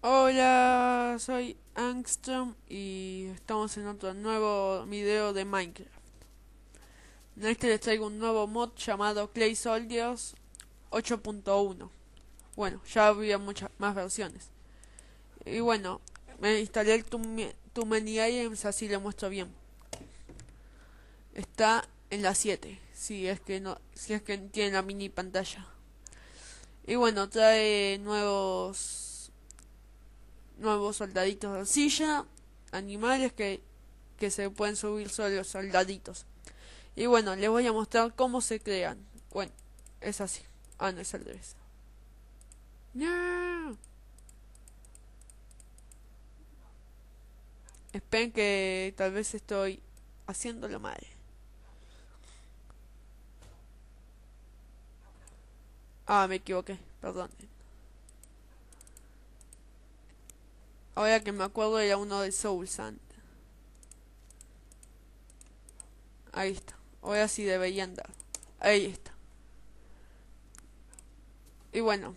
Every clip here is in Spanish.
Hola, soy Angstrom y estamos en otro nuevo video de Minecraft. En este les traigo un nuevo mod llamado Clay Soldiers 8.1. Bueno, ya había muchas más versiones. Y bueno, me instalé el Too, Many Items, así le muestro bien. Está en la 7, si es que no si es que tiene la mini pantalla. Y bueno, trae nuevos nuevos soldaditos de arcilla, animales que, que se pueden subir sobre los soldaditos. Y bueno, les voy a mostrar cómo se crean. Bueno, es así. Ah, no es al revés. No. Esperen que tal vez estoy haciendo haciéndolo mal. Ah, me equivoqué, perdón. Ahora que me acuerdo era uno de Soul Sand. Ahí está. Ahora sí debería andar. Ahí está. Y bueno.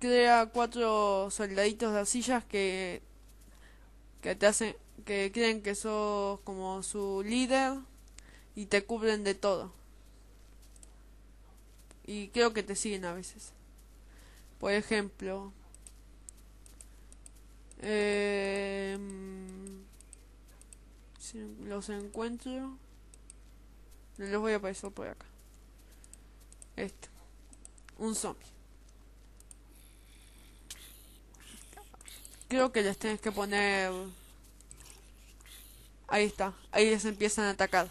Crea cuatro soldaditos de arcillas que. que te hacen. que creen que sos como su líder. Y te cubren de todo. Y creo que te siguen a veces. Por ejemplo, Em, los encuentro, los voy a pasar por acá. Esto. Un zombie. Creo que les tienes que poner... Ahí está. Ahí les empiezan a atacar.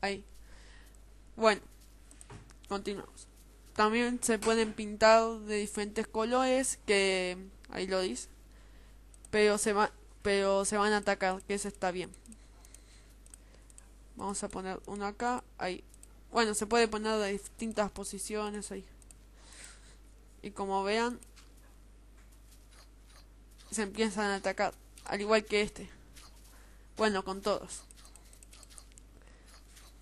Ahí. Bueno. Continuamos. También se pueden pintar de diferentes colores, que ahí lo dice. Pero se, va, pero se van a atacar, que eso está bien. Vamos a poner uno acá, ahí. Bueno, se puede poner de distintas posiciones ahí. Y como vean, se empiezan a atacar, al igual que este. Bueno, con todos.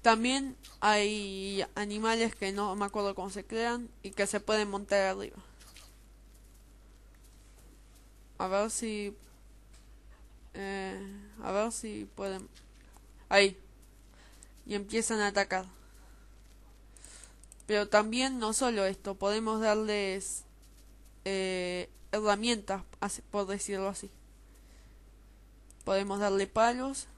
También hay animales que no me acuerdo cómo se crean y que se pueden montar arriba. A ver si... Eh, a ver si pueden... Ahí. Y empiezan a atacar. Pero también no solo esto, podemos darles eh, herramientas, por decirlo así. Podemos darle palos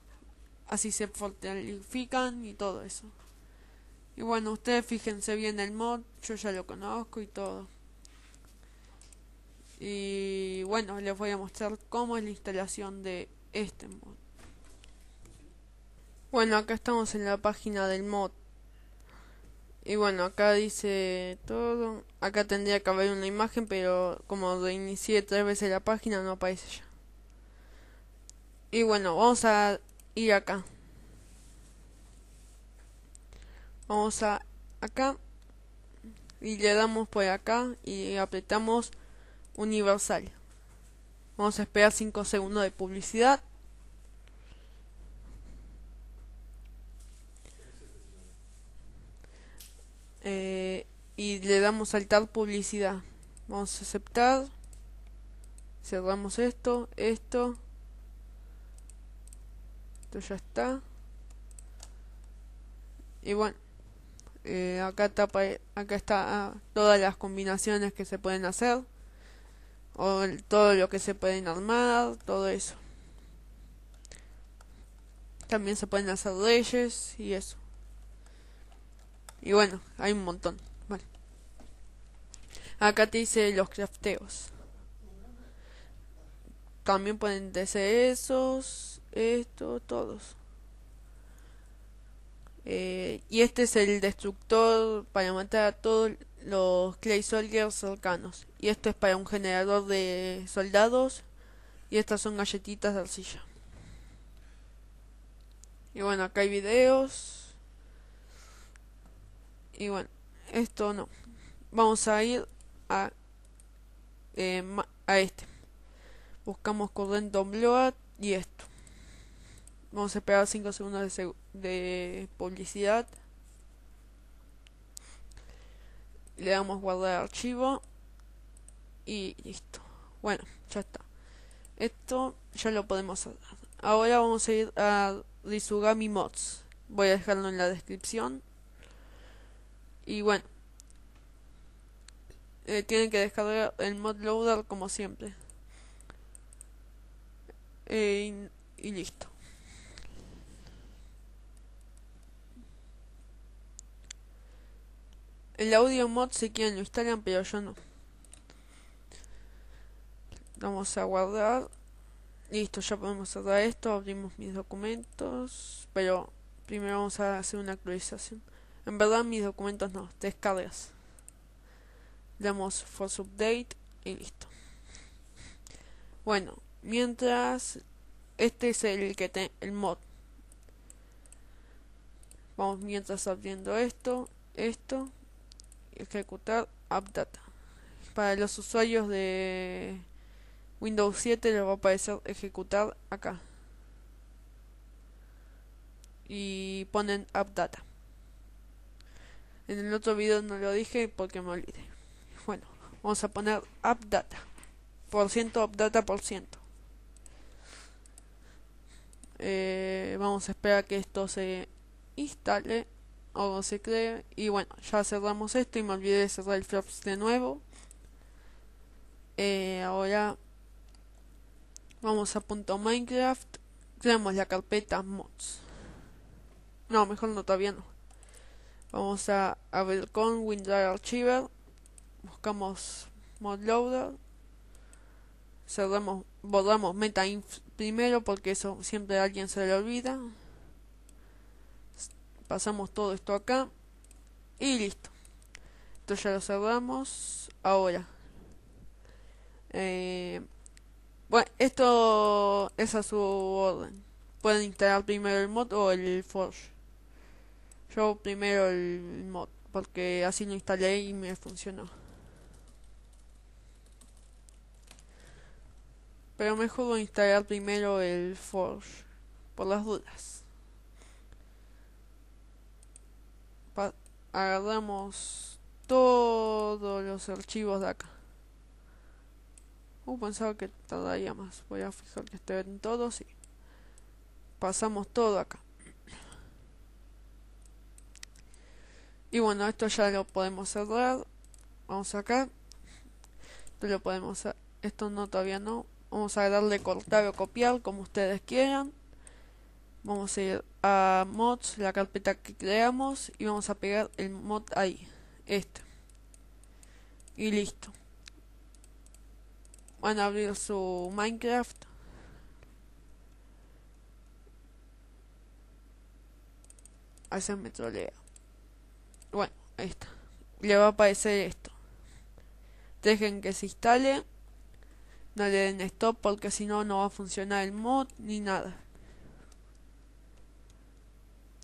así se fortifican y todo eso. Y bueno, ustedes fíjense bien el mod, yo ya lo conozco y todo. Y bueno, les voy a mostrar cómo es la instalación de este mod. Bueno, acá estamos en la página del mod. Y bueno, acá dice todo. Acá tendría que haber una imagen, pero como reinicié tres veces la página, no aparece ya. Y bueno, vamos a y acá. Vamos a acá y le damos por acá y apretamos universal. Vamos a esperar 5 segundos de publicidad. Eh, y le damos saltar publicidad. Vamos a aceptar. Cerramos esto, esto ya está y bueno eh, acá, está, acá está ah, todas las combinaciones que se pueden hacer o todo lo que se pueden armar todo eso también se pueden hacer leyes y eso y bueno hay un montón vale acá te dice los crafteos también pueden ser esos esto, todos. Eh, y este es el destructor para matar a todos los Clay Soldiers cercanos. Y esto es para un generador de soldados. Y estas son galletitas de arcilla. Y bueno, acá hay videos. Y bueno, esto no. Vamos a ir a, eh, a este. Buscamos Correndo Blood y esto. Vamos a esperar 5 segundos de, publicidad. Le damos guardar archivo. Y listo. Bueno, ya está. Esto ya lo podemos hacer. Ahora vamos a ir a Rizugami Mods. Voy a dejarlo en la descripción. Y bueno. Eh, tienen que descargar el mod loader como siempre. Eh, y listo. El audio mod si quieren lo instalan, pero yo no. Vamos a guardar. Listo, ya podemos cerrar esto. Abrimos mis documentos. Pero primero vamos a hacer una actualización. En verdad mis documentos no, descargas. Damos force update y listo. Bueno, mientras este es el que te, el mod. Vamos mientras abriendo esto, esto ejecutar AppData. Para los usuarios de Windows 7 les va a aparecer ejecutar acá. Y ponen AppData. En el otro video no lo dije porque me olvidé. Bueno, vamos a poner AppData. Por ciento AppData por ciento. Eh, vamos a esperar que esto se instale algo se cree. Y bueno, ya cerramos esto y me olvidé de cerrar el flops de nuevo. Eh, ahora vamos a punto Minecraft. Creamos la carpeta mods. No, mejor no, todavía no. Vamos a abrir con WinRAR Archiver. Buscamos mod loader Cerramos, borramos Meta inf primero porque eso siempre alguien se le olvida pasamos todo esto acá y listo esto ya lo cerramos ahora eh, bueno esto es a su orden pueden instalar primero el mod o el forge yo primero el mod porque así lo instalé y me funcionó pero mejor instalar primero el forge por las dudas agarramos todos los archivos de acá. Uh, pensaba que tardaría más. Voy a fijar que estén todos y pasamos todo acá. Y bueno, esto ya lo podemos cerrar. Vamos acá. Esto lo podemos Esto no, todavía no. Vamos a darle cortar o copiar como ustedes quieran. Vamos a ir a mods, la carpeta que creamos y vamos a pegar el mod ahí, este. Y listo. Van a abrir su Minecraft. Hacen me trolea. Bueno, ahí está. Le va a aparecer esto. Dejen que se instale. No le den stop porque si no, no va a funcionar el mod ni nada.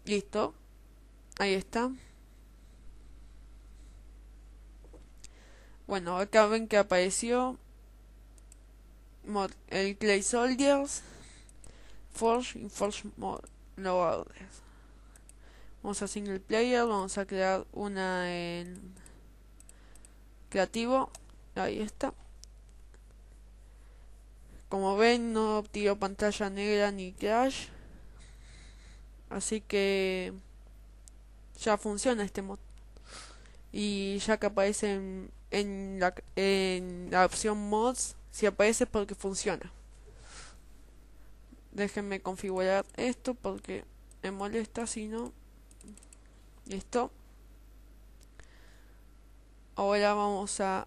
Listo. Ahí está. Bueno, acá ven que apareció el Clay Soldiers, Forge y Forge Mod Vamos a single player, vamos a crear una en creativo. Ahí está. Como ven, no obtuvo pantalla negra ni crash. Así que ya funciona este mod. Y ya que aparece en, la, opción mods, si aparece es porque funciona. Déjenme configurar esto porque me molesta si no. esto Ahora vamos a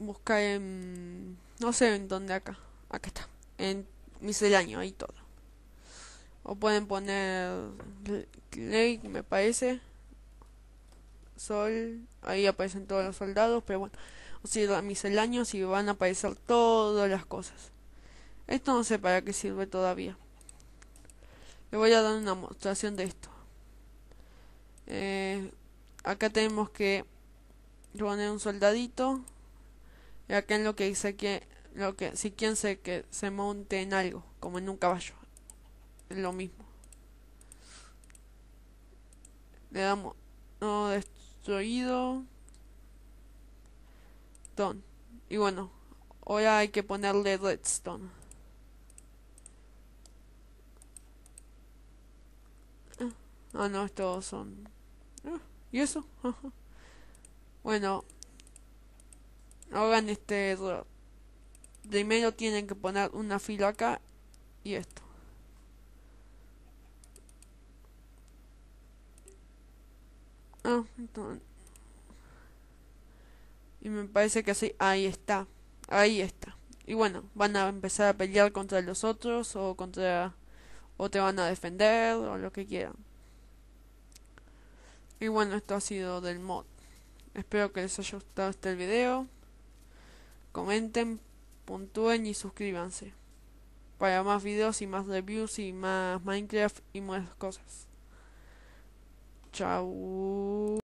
buscar en... No sé en dónde acá. Acá está. En misceláneo y todo o pueden poner Lake me parece Sol ahí aparecen todos los soldados pero bueno o el año y van a aparecer todas las cosas esto no sé para qué sirve todavía le voy a dar una demostración de esto eh, acá tenemos que poner un soldadito y acá en lo que dice que lo que si quieren que se monte en algo como en un caballo lo mismo. Le damos no destruido. Don. Y bueno, ahora hay que ponerle redstone. Ah, no, estos son... Ah, ¿Y eso? bueno. Hagan este error. Primero tienen que poner una fila acá y esto. Ah, y me parece que así. Ahí está. Ahí está. Y bueno, van a empezar a pelear contra los otros o contra. o te van a defender o lo que quieran. Y bueno, esto ha sido del mod. Espero que les haya gustado este video. Comenten, puntúen y suscríbanse. Para más videos y más reviews y más Minecraft y más cosas. 早午。